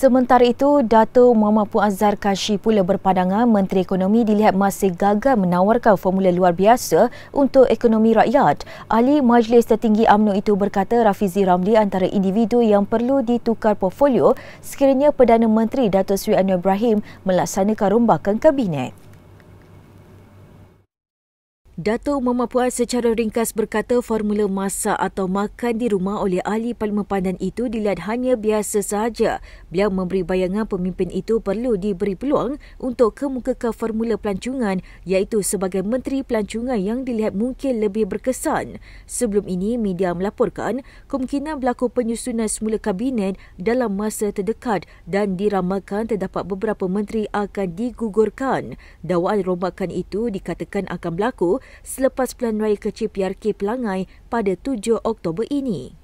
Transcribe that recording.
Sementara itu, Dato Muhammad Puan Azhar Kashi pula berpandangan Menteri Ekonomi dilihat masih gagal menawarkan formula luar biasa untuk ekonomi rakyat. Ahli Majlis Tertinggi UMNO itu berkata Rafizi Ramli antara individu yang perlu ditukar portfolio sekiranya Perdana Menteri Dato Sri Anwar Ibrahim melaksanakan rombakan kabinet. Dato' Umar Mapuan secara ringkas berkata formula masak atau makan di rumah oleh ahli Parlimen Pandan itu dilihat hanya biasa sahaja. Beliau memberi bayangan pemimpin itu perlu diberi peluang untuk kemukakan formula pelancongan iaitu sebagai menteri pelancongan yang dilihat mungkin lebih berkesan. Sebelum ini, media melaporkan kemungkinan berlaku penyusunan semula kabinet dalam masa terdekat dan diramalkan terdapat beberapa menteri akan digugurkan. Dawaan rombakan itu dikatakan akan berlaku selepas pelan raya kecil PRK Pelangai pada 7 Oktober ini.